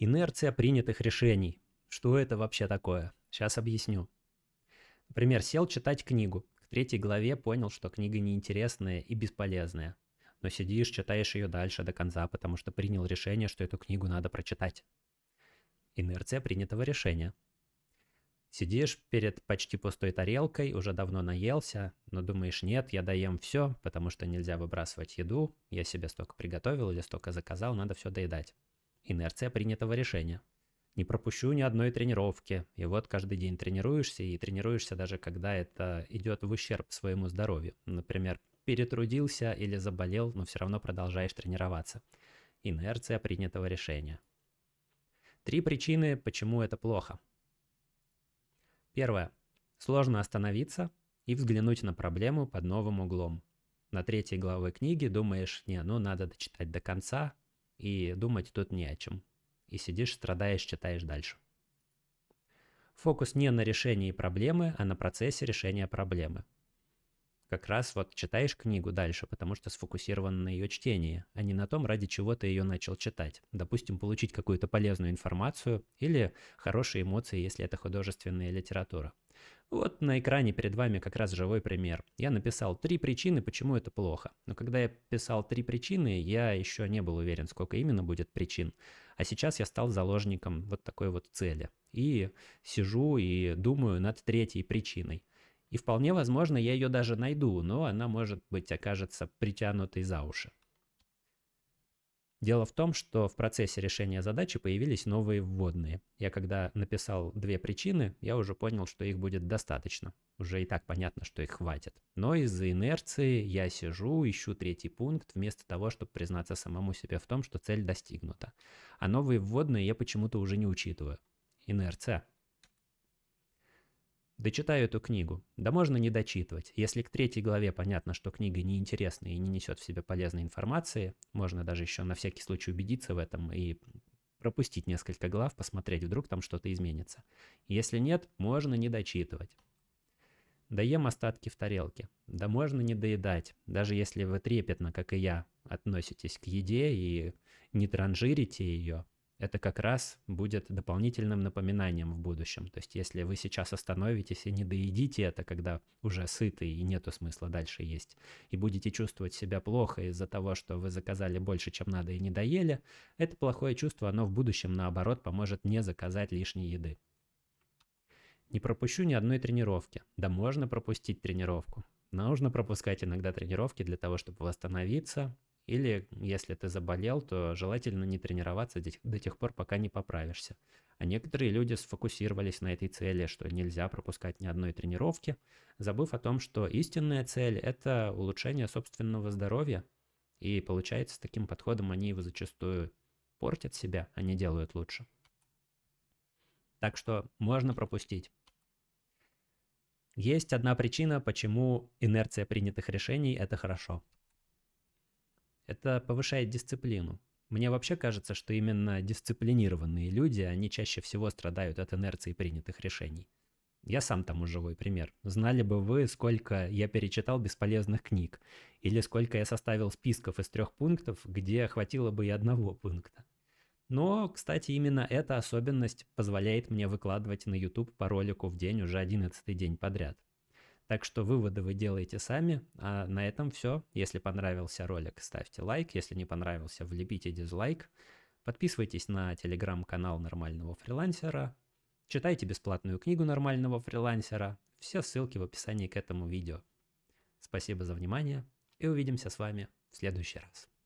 Инерция принятых решений. Что это вообще такое? Сейчас объясню. Например, сел читать книгу. К третьей главе понял, что книга неинтересная и бесполезная. Но сидишь, читаешь ее дальше до конца, потому что принял решение, что эту книгу надо прочитать. Инерция принятого решения. Сидишь перед почти пустой тарелкой, уже давно наелся, но думаешь, нет, я доем все, потому что нельзя выбрасывать еду, я себе столько приготовил или столько заказал, надо все доедать инерция принятого решения. Не пропущу ни одной тренировки. И вот каждый день тренируешься, и тренируешься даже когда это идет в ущерб своему здоровью. Например, перетрудился или заболел, но все равно продолжаешь тренироваться. Инерция принятого решения. Три причины, почему это плохо. Первое. Сложно остановиться и взглянуть на проблему под новым углом. На третьей главе книги думаешь, не, ну надо дочитать до конца, и думать тут не о чем. И сидишь, страдаешь, читаешь дальше. Фокус не на решении проблемы, а на процессе решения проблемы как раз вот читаешь книгу дальше, потому что сфокусирован на ее чтении, а не на том, ради чего ты ее начал читать. Допустим, получить какую-то полезную информацию или хорошие эмоции, если это художественная литература. Вот на экране перед вами как раз живой пример. Я написал три причины, почему это плохо. Но когда я писал три причины, я еще не был уверен, сколько именно будет причин. А сейчас я стал заложником вот такой вот цели. И сижу и думаю над третьей причиной. И вполне возможно, я ее даже найду, но она, может быть, окажется притянутой за уши. Дело в том, что в процессе решения задачи появились новые вводные. Я когда написал две причины, я уже понял, что их будет достаточно. Уже и так понятно, что их хватит. Но из-за инерции я сижу, ищу третий пункт, вместо того, чтобы признаться самому себе в том, что цель достигнута. А новые вводные я почему-то уже не учитываю. Инерция. Дочитаю эту книгу. Да можно не дочитывать. Если к третьей главе понятно, что книга неинтересна и не несет в себе полезной информации, можно даже еще на всякий случай убедиться в этом и пропустить несколько глав, посмотреть, вдруг там что-то изменится. Если нет, можно не дочитывать. Доем остатки в тарелке. Да можно не доедать, даже если вы трепетно, как и я, относитесь к еде и не транжирите ее, это как раз будет дополнительным напоминанием в будущем. То есть если вы сейчас остановитесь и не доедите это, когда уже сыты и нету смысла дальше есть, и будете чувствовать себя плохо из-за того, что вы заказали больше, чем надо и не доели, это плохое чувство, оно в будущем, наоборот, поможет не заказать лишней еды. Не пропущу ни одной тренировки. Да можно пропустить тренировку. Нужно пропускать иногда тренировки для того, чтобы восстановиться, или, если ты заболел, то желательно не тренироваться до тех пор, пока не поправишься. А некоторые люди сфокусировались на этой цели, что нельзя пропускать ни одной тренировки, забыв о том, что истинная цель – это улучшение собственного здоровья. И получается, с таким подходом они его зачастую портят себя, а не делают лучше. Так что можно пропустить. Есть одна причина, почему инерция принятых решений – это хорошо – это повышает дисциплину. Мне вообще кажется, что именно дисциплинированные люди, они чаще всего страдают от инерции принятых решений. Я сам тому живой пример. Знали бы вы, сколько я перечитал бесполезных книг, или сколько я составил списков из трех пунктов, где хватило бы и одного пункта. Но, кстати, именно эта особенность позволяет мне выкладывать на YouTube по ролику в день уже 11 день подряд. Так что выводы вы делаете сами. А на этом все. Если понравился ролик, ставьте лайк. Если не понравился, влепите дизлайк. Подписывайтесь на телеграм-канал нормального фрилансера. Читайте бесплатную книгу нормального фрилансера. Все ссылки в описании к этому видео. Спасибо за внимание и увидимся с вами в следующий раз.